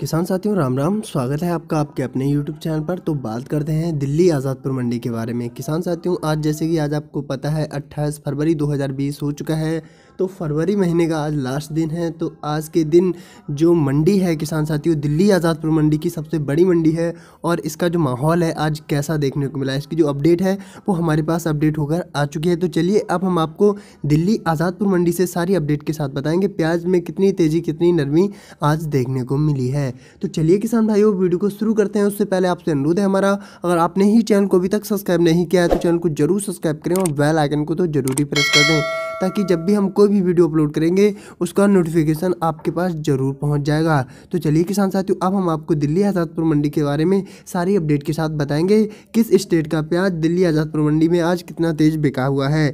किसान साथियों राम राम स्वागत है आपका आपके अपने YouTube चैनल पर तो बात करते हैं दिल्ली आज़ादपुर मंडी के बारे में किसान साथियों आज जैसे कि आज आपको पता है 28 फरवरी 2020 हो चुका है तो फरवरी महीने का आज लास्ट दिन है तो आज के दिन जो मंडी है किसान साथियों दिल्ली आज़ादपुर मंडी की सबसे बड़ी मंडी है और इसका जो माहौल है आज कैसा देखने को मिला इसकी जो अपडेट है वो हमारे पास अपडेट होकर आ चुकी है तो चलिए अब हम आपको दिल्ली आज़ादपुर मंडी से सारी अपडेट के साथ बताएंगे प्याज में कितनी तेज़ी कितनी नरमी आज देखने को मिली है तो चलिए किसान भाइयों वीडियो को शुरू करते हैं उससे पहले आपसे अनुरोध है हमारा अगर आपने ही चैनल को अभी तक सब्सक्राइब नहीं किया है तो चैनल को जरूर सब्सक्राइब करें और बेल आइकन को तो जरूरी प्रेस कर दें ताकि जब भी हम कोई भी वीडियो अपलोड करेंगे उसका नोटिफिकेशन आपके पास ज़रूर पहुँच जाएगा तो चलिए किसान साथियों अब हम आपको दिल्ली आज़ादपुर मंडी के बारे में सारी अपडेट के साथ बताएंगे किस स्टेट का प्याज दिल्ली आज़ादपुर मंडी में आज कितना तेज़ बिका हुआ है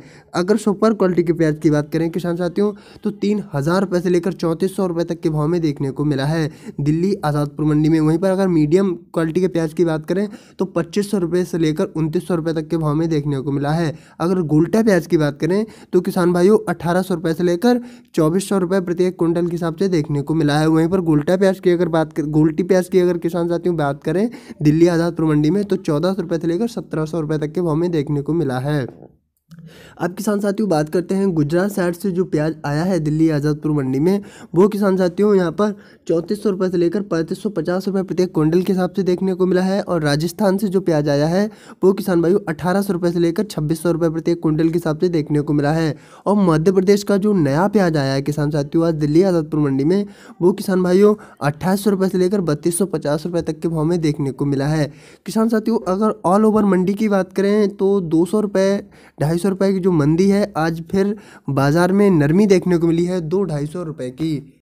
अगर सुपर क्वालिटी के प्याज की बात करें किसान साथियों तो तीन हज़ार रुपये से लेकर चौंतीस सौ रुपये तक के भाव में देखने को मिला है दिल्ली आज़ादपुर मंडी में वहीं पर अगर मीडियम क्वालिटी के प्याज की बात करें तो पच्चीस सौ रुपये से लेकर उनतीस सौ रुपये तक के भाव में देखने को मिला है अगर गोल्टा प्याज की बात करें तो किसान किसान भाइयों अठारह सौ रुपये से लेकर चौबीस सौ रुपये एक कुंटल के हिसाब से देखने को मिला है वहीं पर गुलटा प्याज की अगर बात कर गुलटी प्याज की अगर किसान साथियों बात करें दिल्ली आज़ादपुर मंडी में तो चौदह सौ रुपये से लेकर सत्रह सौ रुपये तक के भाव में देखने को मिला है अब किसान साथियों बात करते हैं गुजरात साइड से जो प्याज आया है दिल्ली आज़ादपुर मंडी में वो किसान साथियों यहाँ पर चौंतीस सौ रुपये से लेकर पैंतीस सौ पचास रुपये प्रत्येक क्विंटल के हिसाब से देखने को मिला है और राजस्थान से जो प्याज आया है वो किसान भाई अठारह सौ रुपये से लेकर छब्बीस सौ रुपये प्रत्येक क्विंटल के हिसाब से देखने को मिला है और मध्य प्रदेश का जो नया प्याज आया है किसान साथियों आज दिल्ली आज़ादपुर मंडी में वो किसान भाइयों अट्ठाईस सौ से लेकर बत्तीस सौ पचास रुपये तक के भाव में देखने को मिला है किसान साथियों अगर ऑल ओवर मंडी की बात करें तो दो सौ रुपये ढाई सौ रुपए की जो मंदी है आज फिर बाज़ार में नरमी देखने को मिली है दो ढाई सौ रुपए की